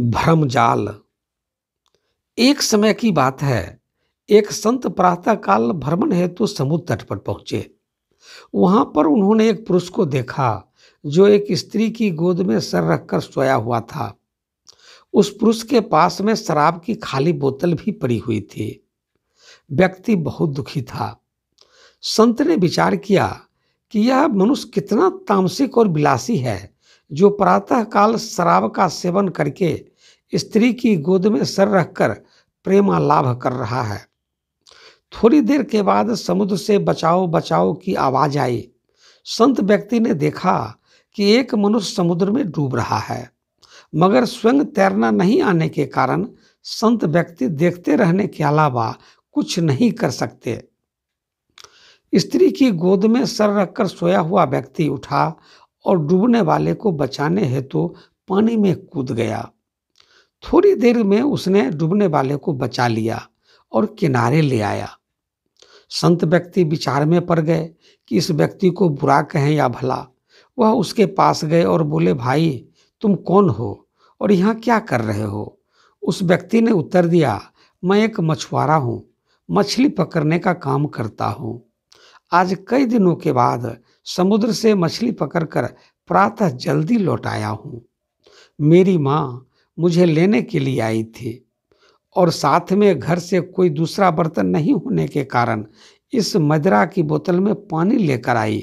भ्रम जाल एक समय की बात है एक संत प्रातःकाल भ्रमण हेतु समुद्र तट पर पहुंचे वहां पर उन्होंने एक पुरुष को देखा जो एक स्त्री की गोद में सर रखकर सोया हुआ था उस पुरुष के पास में शराब की खाली बोतल भी पड़ी हुई थी व्यक्ति बहुत दुखी था संत ने विचार किया कि यह मनुष्य कितना तामसिक और विलासी है जो प्रातःकाल शराब का सेवन करके स्त्री की गोद में सर रखकर लाभ कर रहा है थोड़ी देर के बाद समुद्र से बचाओ बचाओ की आवाज आई संत व्यक्ति ने देखा कि एक मनुष्य समुद्र में डूब रहा है मगर स्वयं तैरना नहीं आने के कारण संत व्यक्ति देखते रहने के अलावा कुछ नहीं कर सकते स्त्री की गोद में सर रखकर सोया हुआ व्यक्ति उठा और डूबने वाले को बचाने हेतु तो पानी में कूद गया थोड़ी देर में उसने डूबने वाले को बचा लिया और किनारे ले आया संत व्यक्ति विचार में पड़ गए कि इस व्यक्ति को बुरा कहें या भला वह उसके पास गए और बोले भाई तुम कौन हो और यहाँ क्या कर रहे हो उस व्यक्ति ने उत्तर दिया मैं एक मछुआरा हूँ मछली पकड़ने का काम करता हूँ आज कई दिनों के बाद समुद्र से मछली पकड़कर प्रातः जल्दी लौट आया हूँ मेरी माँ मुझे लेने के लिए आई थी और साथ में घर से कोई दूसरा बर्तन नहीं होने के कारण इस मदरा की बोतल में पानी लेकर आई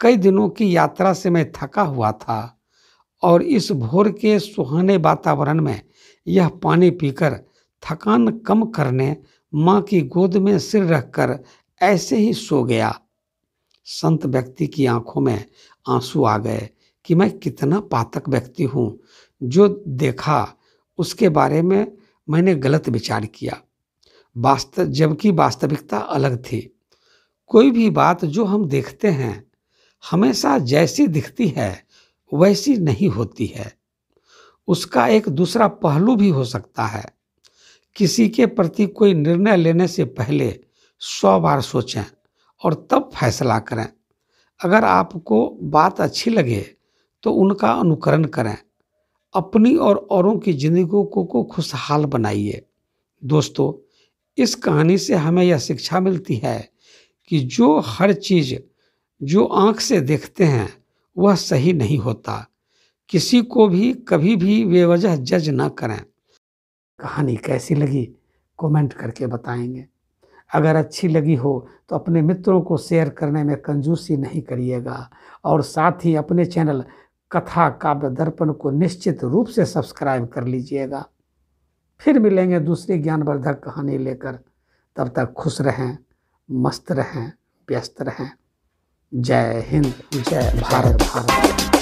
कई दिनों की यात्रा से मैं थका हुआ था और इस भोर के सुहाने वातावरण में यह पानी पीकर थकान कम करने माँ की गोद में सिर रखकर ऐसे ही सो गया संत व्यक्ति की आंखों में आंसू आ गए कि मैं कितना पातक व्यक्ति हूँ जो देखा उसके बारे में मैंने गलत विचार किया वास्तव जबकि वास्तविकता अलग थी कोई भी बात जो हम देखते हैं हमेशा जैसी दिखती है वैसी नहीं होती है उसका एक दूसरा पहलू भी हो सकता है किसी के प्रति कोई निर्णय लेने से पहले सौ बार सोचें और तब फैसला करें अगर आपको बात अच्छी लगे तो उनका अनुकरण करें अपनी और औरों की ज़िंदगी को, को खुशहाल बनाइए दोस्तों इस कहानी से हमें यह शिक्षा मिलती है कि जो हर चीज़ जो आँख से देखते हैं वह सही नहीं होता किसी को भी कभी भी बेवजह जज ना करें कहानी कैसी लगी कमेंट करके बताएंगे अगर अच्छी लगी हो तो अपने मित्रों को शेयर करने में कंजूसी नहीं करिएगा और साथ ही अपने चैनल कथा काव्य दर्पण को निश्चित रूप से सब्सक्राइब कर लीजिएगा फिर मिलेंगे दूसरी ज्ञानवर्धक कहानी लेकर तब तक खुश रहें मस्त रहें व्यस्त रहें जय हिंद जय भारत भारत